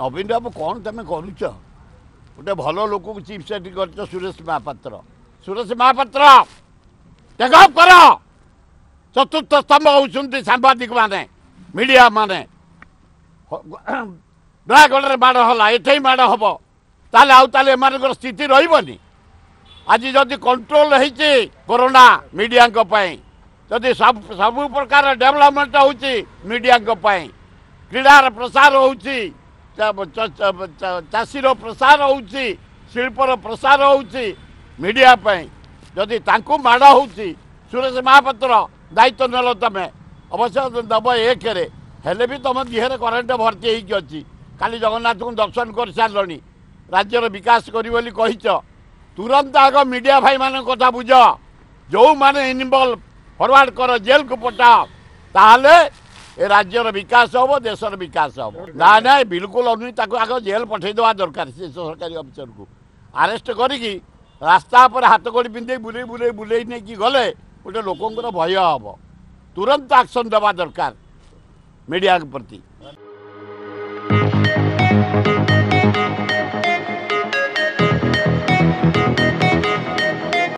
ନବୀନ ବାବୁ କ'ଣ ତମେ କରୁଛ ଗୋଟେ ଭଲ ଲୋକକୁ ଚିଫ୍ ସେକ୍ରେଟାରୀ କରିଛ ସୁରେଶ ମହାପାତ୍ର ସୁରେଶ ମହାପାତ୍ର ଟେକ୍ ଅଫ୍ କର ଚତୁର୍ଥ ସ୍ତମ୍ଭ ହେଉଛନ୍ତି ସାମ୍ବାଦିକମାନେ ମିଡ଼ିଆମାନେ ନୟାଗଡ଼ରେ ମାଡ଼ ହେଲା ଏଠେଇ ମାଡ଼ ହେବ ତାହେଲେ ଆଉ ତାହେଲେ ଏମାନଙ୍କର ସ୍ଥିତି ରହିବନି ଆଜି ଯଦି କଣ୍ଟ୍ରୋଲ ହେଇଛି କରୋନା ମିଡ଼ିଆଙ୍କ ପାଇଁ ଯଦି ସବୁ ପ୍ରକାର ଡେଭଲପମେଣ୍ଟ ହେଉଛି ମିଡ଼ିଆଙ୍କ ପାଇଁ କ୍ରୀଡ଼ାର ପ୍ରସାର ହେଉଛି ଚାଷୀର ପ୍ରସାର ହେଉଛି ଶିଳ୍ପର ପ୍ରସାର ହେଉଛି ମିଡ଼ିଆ ପାଇଁ ଯଦି ତାଙ୍କୁ ମାଡ଼ ହେଉଛି ସୁରେଶ ମହାପାତ୍ର ଦାୟିତ୍ୱ ନେଲ ତମେ ଅବଶ୍ୟ ଦେବ ଏକରେ ହେଲେ ବି ତମ ଦେହରେ କରେଣ୍ଟ ଭର୍ତ୍ତି ହେଇକି ଅଛି କାଲି ଜଗନ୍ନାଥଙ୍କୁ ଦର୍ଶନ କରିସାରିଲଣି ରାଜ୍ୟର ବିକାଶ କରିବ ବୋଲି କହିଛ ତୁରନ୍ତ ଆଗ ମିଡ଼ିଆ ଭାଇମାନଙ୍କ କଥା ବୁଝ ଯେଉଁମାନେ ଇନଭଲ୍ଭ ଫରୱାର୍ଡ଼ କର ଜେଲ୍କୁ ପଠାଅ ତାହେଲେ ଏ ରାଜ୍ୟର ବିକାଶ ହେବ ଦେଶର ବିକାଶ ହେବ ନା ନାଇଁ ବିଲକୁଲ ଅନୁନି ତାକୁ ଆଗ ଜେଲ୍ ପଠାଇଦେବା ଦରକାର ସେ ସରକାରୀ ଅଫିସରକୁ ଆରେଷ୍ଟ କରିକି ରାସ୍ତା ଉପରେ ହାତ ଗୋଡ଼ି ପିନ୍ଧେଇ ବୁଲେଇ ବୁଲେଇ ବୁଲେଇ ନେଇକି ଗଲେ ଗୋଟେ ଲୋକଙ୍କର ଭୟ ହେବ ତୁରନ୍ତ ଆକ୍ସନ୍ ଦେବା ଦରକାର ମିଡ଼ିଆ ପ୍ରତି